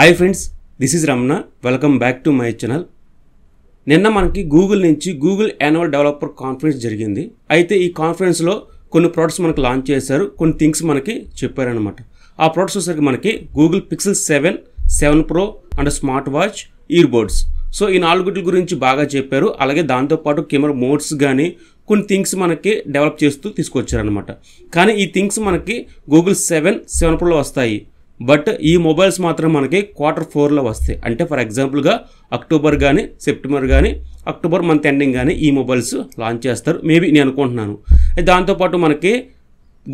hi friends this is Ramana welcome back to my channel నిన్న మనకి Google నుంచి Google annual developer conference జరిగింది అయితే ఈ కాన్ఫరెన్స్లో కొన్ని ప్రోడక్ట్స్ మనకు లాంచ్ చేశారు కొన్ని థింగ్స్ మనకి చెప్పారనమాట ఆ ప్రోడక్ట్స్ వచ్చేసరికి మనకి Google Pixel seven seven pro and smart watch ear buds so ఈ నాలుగుటి గురించి బాగా చెప్పారు అలాగే దాంతోపాటు కెమెరా మోడ్స్ కానీ కొన్ని థింగ్స్ మనకి డెవలప్ చేస్తూ తీసుకొచ్చారనమాట కానీ ఈ థింగ్స్ మనకి గూగుల్ సెవెన్ సెవెన్ ప్రోలో వస్తాయి బట్ ఈ మొబైల్స్ మాత్రం మనకి క్వార్టర్ ఫోర్లో వస్తాయి అంటే ఫర్ ఎగ్జాంపుల్గా అక్టోబర్ కానీ సెప్టెంబర్ కానీ అక్టోబర్ మంత్ ఎండింగ్ కానీ ఈ మొబైల్స్ లాంచ్ చేస్తారు మేబీ నేను అనుకుంటున్నాను దాంతోపాటు మనకి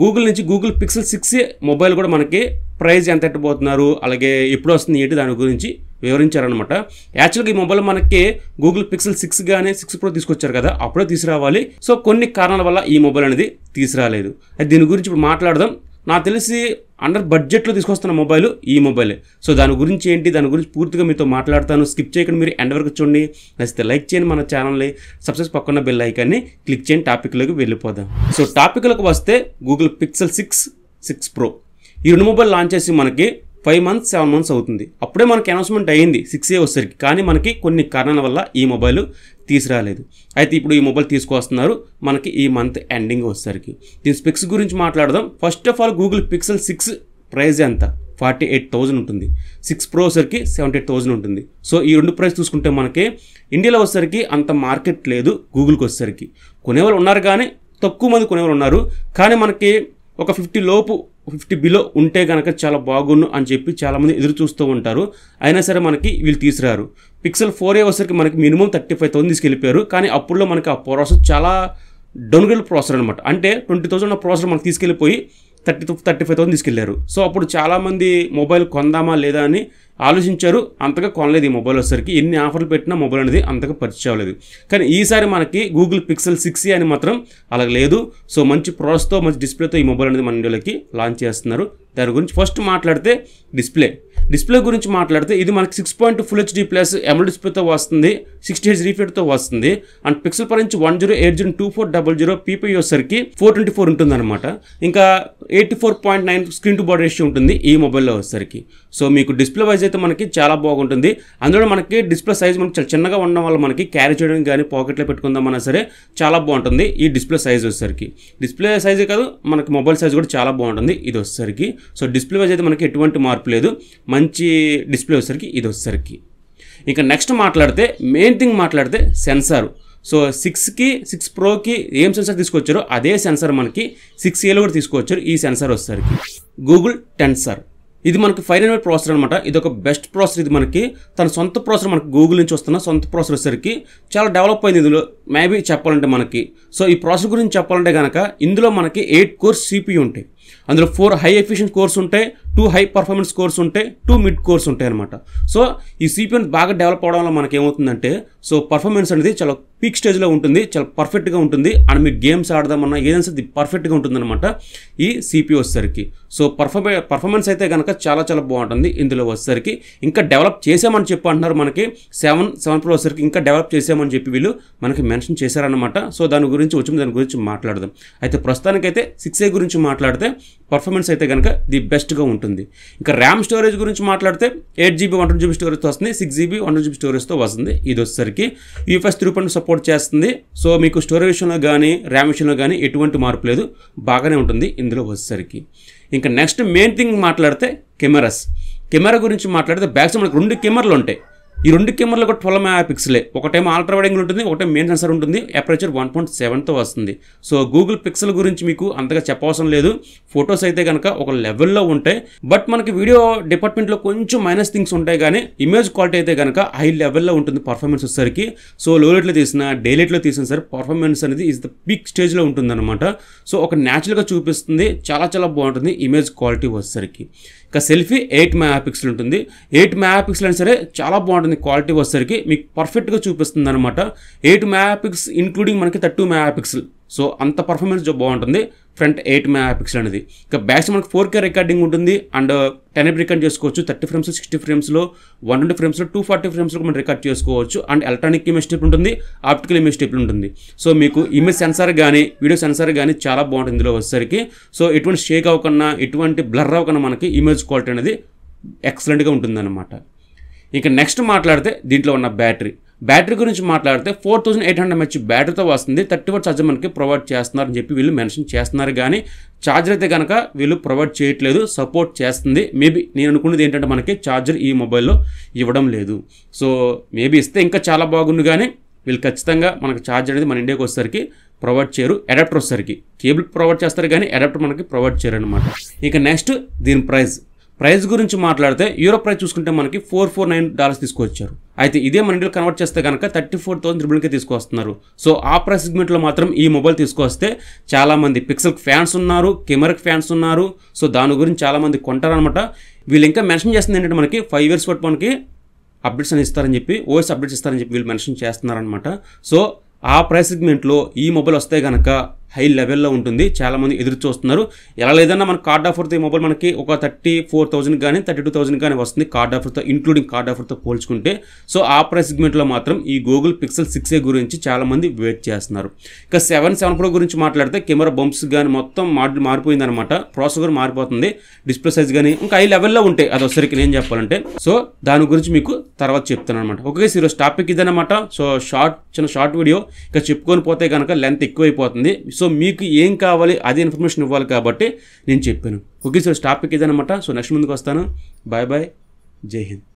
గూగుల్ నుంచి గూగుల్ పిక్సెల్ సిక్స్ మొబైల్ కూడా మనకి ప్రైస్ ఎంత ఎట్టబోతున్నారు అలాగే ఎప్పుడు వస్తుంది ఏంటి దాని గురించి వివరించారనమాట యాక్చువల్గా ఈ మొబైల్ మనకి గూగుల్ పిక్సెల్ సిక్స్ కానీ సిక్స్ ప్రో తీసుకొచ్చారు కదా అప్పుడే తీసుకురావాలి సో కొన్ని కారణాల వల్ల ఈ మొబైల్ అనేది తీసుకురాలేదు దీని గురించి ఇప్పుడు మాట్లాడదాం నాకు తెలిసి అండర్ బడ్జెట్లో తీసుకొస్తున్న మొబైల్ ఈ మొబైల్ సో దాని గురించి ఏంటి దాని గురించి పూర్తిగా మీతో మాట్లాడతాను స్కిప్ చేయకుండా మీరు ఎండ్ వరకు చూడండి నచ్చితే లైక్ చేయండి మన ఛానల్ని సబ్స్క్రైబ్ పక్కన బెల్ ఐకాన్ని క్లిక్ చేయండి టాపిక్లోకి వెళ్ళిపోదాం సో టాపిక్లకు వస్తే Google Pixel six six pro ఈ రెండు మొబైల్ లాంచ్ చేసి మనకి ఫైవ్ మంత్స్ సెవెన్ మంత్స్ అవుతుంది అప్పుడే మనకి అనౌన్స్మెంట్ అయ్యింది సిక్స్ ఏ వచ్చేసరికి కానీ మనకి కొన్ని కారణాల వల్ల ఈ మొబైల్ తీసిరాలేదు అయితే ఇప్పుడు ఈ మొబైల్ తీసుకొస్తున్నారు మనకి ఈ మంత్ ఎండింగ్ వచ్చేసరికి దీని స్పెక్స్ గురించి మాట్లాడదాం first of all Google Pixel six price ఎంత ఫార్టీ ఎయిట్ థౌజండ్ ఉంటుంది సిక్స్ ప్రోసర్కి సెవెంటీ ఎయిట్ థౌజండ్ ఉంటుంది సో ఈ రెండు ప్రైస్ చూసుకుంటే మనకి ఇండియాలో వచ్చేసరికి అంత మార్కెట్ లేదు గూగుల్కి వచ్చేసరికి కొనేవాళ్ళు ఉన్నారు కానీ తక్కువ మంది కొనేవాళ్ళు ఉన్నారు కానీ మనకి ఒక ఫిఫ్టీ లోపు ఫిఫ్టీ బిలో ఉంటే కనుక చాలా బాగుండు అని చెప్పి చాలామంది ఎదురు చూస్తూ ఉంటారు అయినా సరే మనకి వీళ్ళు తీసిరారు పిక్సెల్ ఫోర్ ఏ వచ్చేసరికి మనకి మినిమం థర్టీ ఫైవ్ థౌసండ్ తీసుకెళ్ళిపోయారు కానీ అప్పుడులో మనకి ఆ ప్రాసెస్ చాలా డౌన్గ్రేడ్ ప్రాసెస్ అనమాట అంటే ట్వంటీ థౌసండ్ ప్రాసెస్ మనకి తీసుకెళ్ళిపోయి thirty two thirty five thousand తీసుకెళ్లారు సో అప్పుడు చాలామంది మొబైల్ కొందామా లేదా అని ఆలోచించారు అంతగా కొనలేదు ఈ మొబైల్ వచ్చేసరికి ఎన్ని ఆఫర్లు పెట్టినా మొబైల్ అనేది అంతగా పరిచయం అవ్వలేదు కానీ ఈసారి మనకి గూగుల్ పిక్సెల్ సిక్స్ అని మాత్రం అలా లేదు సో మంచి ప్రాసెస్తో మంచి డిస్ప్లేతో ఈ మొబైల్ అనేది మన ఇండియాలోకి లాంచ్ చేస్తున్నారు దాని గురించి ఫస్ట్ మాట్లాడితే డిస్ప్లే డిస్ప్లే గురించి మాట్లాడితే ఇది మనకి six point full HD plus AMOLED డిస్ప్లేతో వస్తుంది సిక్స్టీ హెచ్ రీఫ్రెట్తో వస్తుంది అండ్ పిక్సెల్ పర్ నుంచి one zero eight zero two four double zero PP వచ్చేసరికి ఫోర్ ట్వంటీ ఫోర్ ఉంటుంది అనమాట ఇంకా eighty four point nine screen to body ratio ఉంటుంది ఈ మొబైల్లో వచ్చేసరికి సో మీకు డిస్ప్లే వైజ్ అయితే మనకి చాలా బాగుంటుంది అందులో మనకి డిస్ప్లే సైజ్ మనకి చాలా చిన్నగా ఉండడం వల్ల మనకి క్యారీ చేయడానికి కానీ పాకెట్లో పెట్టుకుందామన్నా సరే చాలా బాగుంటుంది ఈ డిస్ప్లే సైజ్ వచ్చేసరికి డిస్ప్లే సైజే కాదు మనకి మొబైల్ సైజ్ కూడా చాలా బాగుంటుంది ఇది వచ్చేసరికి సో డిస్ప్లే వైజ్ అయితే మనకి ఎటువంటి మార్పు లేదు మంచి డిస్ప్లే వచ్చేసరికి ఇది వచ్చేసరికి ఇంకా నెక్స్ట్ మాట్లాడితే మెయిన్ థింగ్ మాట్లాడితే సెన్సార్ సో సిక్స్కి సిక్స్ ప్రోకి ఏం సెన్సార్ తీసుకొచ్చారో అదే సెన్సార్ మనకి సిక్స్ ఏలో కూడా తీసుకొచ్చారు ఈ సెన్సార్ వచ్చేసరికి గూగుల్ టెన్సార్ ఇది మనకి ఫైవ్ హండ్రెడ్ ప్రాసెసర్ అనమాట ఇది ఒక బెస్ట్ ప్రాసెసర్ ఇది మనకి తన సొంత ప్రాసెసర్ మనకి గూగుల్ నుంచి వస్తున్న సొంత ప్రాసెసర్ వచ్చేసరికి చాలా డెవలప్ అయింది ఇందులో మేబీ చెప్పాలంటే మనకి సో ఈ ప్రాసెసర్ గురించి చెప్పాలంటే కనుక ఇందులో మనకి ఎయిట్ కోర్స్ సిపి ఉంటాయి అందులో ఫోర్ హై ఎఫిషియెంట్ కోర్స్ ఉంటాయి టూ హై పర్ఫార్మెన్స్ కోర్స్ ఉంటాయి టూ మిడ్ కోర్స్ ఉంటాయి అనమాట సో ఈ సిపిఎన్ బాగా డెవలప్ అవడం వల్ల మనకి ఏమవుతుందంటే సో పర్ఫార్మెన్స్ అనేది చాలా పీక్ స్టేజ్లో ఉంటుంది చాలా పర్ఫెక్ట్గా ఉంటుంది అండ్ మీరు గేమ్స్ ఆడదామన్నా ఏదైనా సరే పర్ఫెక్ట్గా ఉంటుందన్నమాట ఈ సిపిఓ వచ్చేసరికి సో పర్ఫార్మె పర్ఫార్మెన్స్ అయితే కనుక చాలా చాలా బాగుంటుంది ఇందులో వచ్చేసరికి ఇంకా డెవలప్ చేసామని చెప్పి అంటున్నారు మనకి సెవెన్ సెవెన్ ప్రో వచ్చేసరికి ఇంకా డెవలప్ చేసామని చెప్పి వీళ్ళు మనకి మెన్షన్ చేశారనమాట సో దాని గురించి వచ్చి దాని గురించి మాట్లాడదాం అయితే ప్రస్తుతానికైతే సిక్స్ ఏ గురించి మాట్లాడితే పర్ఫార్మెన్స్ అయితే కనుక ది బెస్ట్గా ఉంటుంది ఉంటుంది ఇంకా ర్యామ్ స్టోరేజ్ గురించి మాట్లాడితే eight GB one two GB స్టోరేజ్తో వస్తుంది సిక్స్ జీబీ వన్ జీబీ స్టోరేజ్తో వస్తుంది ఇది వచ్చేసరికి యూఎఫ్ఎస్ త్రీ పాయింట్ సపోర్ట్ చేస్తుంది సో మీకు స్టోరేజ్ విషయంలో కానీ ర్యామ్ విషయంలో కానీ ఎటువంటి మార్పు లేదు బాగానే ఉంటుంది ఇందులో వచ్చేసరికి ఇంకా నెక్స్ట్ మెయిన్ థింగ్ మాట్లాడితే కెమెరాస్ కెమెరా గురించి మాట్లాడితే బ్యాక్స్ మనకు రెండు కెమెరాలు ఉంటాయి ఈ రెండు కెమెరాలు కూడా ట్వెల్వ్ మెగా పిక్సలే ఒకటేమో అల్ట్రా వైడింగ్ ఉంటుంది ఒకటే మెయిన్ సెన్సర్ ఉంటుంది అప్రేచర్ వన్ పాయింట్ సెవెన్తో వస్తుంది సో గూగుల్ పిక్సెల్ గురించి మీకు అంతగా చెప్పవసరం లేదు ఫొటోస్ అయితే కనుక ఒక లెవెల్లో ఉంటాయి బట్ మనకి వీడియో డిపార్ట్మెంట్లో కొంచెం మైనస్ థింగ్స్ ఉంటాయి కానీ ఇమేజ్ క్వాలిటీ అయితే కనుక హై లెవెల్లో ఉంటుంది పర్ఫార్మెన్స్ వచ్చేసరికి సో లో రేట్లో తీసిన డేలైట్లో తీసిన సరే పర్ఫార్మెన్స్ అనేది ఇస్ ద పిక్ స్టేజ్లో ఉంటుంది అనమాట సో ఒక న్యాచురల్గా చూపిస్తుంది చాలా చాలా బాగుంటుంది ఇమేజ్ క్వాలిటీ వచ్చేసరికి ఇక సెల్ఫీ ఎయిట్ మెగాపిక్సెల్ ఉంటుంది ఎయిట్ మెగాపిక్సెల్ అయినా సరే చాలా బాగుంటుంది క్వాలిటీ వచ్చేసరికి మీకు పర్ఫెక్ట్గా చూపిస్తుంది అనమాట ఎయిట్ మెగాపిక్స్ ఇంక్లూడింగ్ మనకి థర్టీ పిక్సెల్ సో అంత పర్ఫార్మెన్స్ బాగుంటుంది ఫ్రంట్ ఎయిట్ మెగా పిక్సెల్ అనేది ఇక బ్యాక్స్ మనకు ఫోర్ కే రికార్డింగ్ ఉంటుంది అండ్ టెన్ రికార్డ్ చేసుకోవచ్చు థర్టీ ఫ్రేమ్స్ సిక్స్టీ ఫ్రేమ్స్లో వన్ ట్వంటీ ఫ్రేమ్స్లో టూ ఫార్టీ ఫ్రేమ్స్లో మనం రికార్డ్ చేసుకోవచ్చు అండ్ ఎలక్ట్రానిక్ ఇమేజ్ స్టెప్ ఉంటుంది ఆప్టికల్ ఇమేజ్ స్టెప్ ఉంటుంది సో మీకు ఇమేజ్ సెన్సార్ కానీ వీడియో సెన్సార్ కానీ చాలా బాగుంటుంది ఇందులో వచ్చేసరికి సో ఎటువంటి షేక్ అవ్వకుండా ఎటువంటి బ్లర్ అవ్వకుండా మనకి ఇమేజ్ క్వాలిటీ అనేది ఎక్సలెంట్గా ఉంటుందన్నమాట ఇంకా నెక్స్ట్ మాట్లాడితే దీంట్లో ఉన్న బ్యాటరీ బ్యాటరీ గురించి మాట్లాడితే four thousand eight hundred mAh బ్యాటరీతో వస్తుంది థర్టీ ఫోర్ ఛార్జర్ మనకి ప్రొవైడ్ చేస్తున్నారని చెప్పి వీళ్ళు మెన్షన్ చేస్తున్నారు కానీ ఛార్జర్ అయితే కనుక వీళ్ళు ప్రొవైడ్ చేయట్లేదు సపోర్ట్ చేస్తుంది మేబీ నేను అనుకున్నది ఏంటంటే మనకి ఛార్జర్ ఈ మొబైల్లో ఇవ్వడం లేదు సో మేబీ ఇస్తే ఇంకా చాలా బాగుంది కానీ వీళ్ళు ఖచ్చితంగా మనకు ఛార్జర్ అనేది మన ఇండియాకి వచ్చేసరికి ప్రొవైడ్ చేయరు అడాప్టర్ వచ్చేసరికి కేబుల్ ప్రొవైడ్ చేస్తారు కానీ అడాప్టర్ మనకి ప్రొవైడ్ చేయరు అనమాట ఇక నెక్స్ట్ దీని ప్రైస్ ప్రైస్ గురించి మాట్లాడితే యూరోప్ ప్రైస్ చూసుకుంటే మనకి ఫోర్ ఫోర్ నైన్ డాలర్స్ తీసుకొచ్చారు అయితే ఇదే మన ఇండియాలో కన్వర్ట్ చేస్తే కనుక థర్టీ ఫోర్ థౌసండ్ త్రిబుల్కే తీసుకొస్తున్నారు సో ఆ ప్రైస్ సెగ్మెంట్లో మాత్రం ఈ మొబైల్ తీసుకొస్తే చాలామంది పిక్సెల్ ఫ్యాన్స్ ఉన్నారు కెమెరాకి ఫ్యాన్స్ ఉన్నారు సో దాని గురించి చాలామంది కొంటారనమాట వీళ్ళు ఇంకా మెన్షన్ చేస్తుంది ఏంటంటే మనకి ఫైవ్ ఇయర్స్ పట్టు మనకి అప్డేట్స్ అని ఇస్తారని చెప్పి ఓఎస్ అప్డేట్స్ ఇస్తారని చెప్పి వీళ్ళు మెన్షన్ చేస్తున్నారనమాట సో ఆ ప్రైస్ సెగ్మెంట్లో ఈ మొబైల్ వస్తే కనుక హై లెవెల్లో ఉంటుంది చాలామంది ఎదురు చూస్తున్నారు ఎలా లేదన్నా మన కార్డ్ ఆఫర్తో ఈ మొబైల్ మనకి ఒక థర్టీ ఫోర్ థౌసండ్ కానీ థర్టీ టూ థౌసండ్ కానీ వస్తుంది కార్డ్ ఆఫర్తో ఇంక్లూడింగ్ కార్డ్ ఆఫర్తో పోల్చుకుంటే సో ఆ ప్రైస్ సెగ్మెంట్లో మాత్రం ఈ గూగుల్ పిక్సెల్ సిక్స్ ఏ గురించి చాలామంది వెయిట్ చేస్తున్నారు ఇక సెవెన్ సెవెన్ ప్రో గురించి మాట్లాడితే కెమెరా బంప్స్ కానీ మొత్తం మారి మారిపోయిందనమాట ప్రాసెసర్ మారిపోతుంది డిస్ప్లే సైజ్ కానీ ఇంకా హై లెవెల్లో ఉంటాయి అది ఒకసారికి నేను చెప్పాలంటే సో దాని గురించి మీకు తర్వాత చెప్తాను అనమాట ఓకే ఈరోజు టాపిక్ ఇదనమాట సో షార్ట్ చిన్న షార్ట్ వీడియో ఇక చెప్పుకొని పోతే కనుక లెంత్ ఎక్కువైపోతుంది సో మీకు ఏం కావాలి అదే ఇన్ఫర్మేషన్ ఇవ్వాలి కాబట్టి నేను చెప్పాను ఓకే సో టాపిక్ ఇదనమాట సో నెక్స్ట్ ముందుకు వస్తాను బాయ్ బాయ్ జై హింద్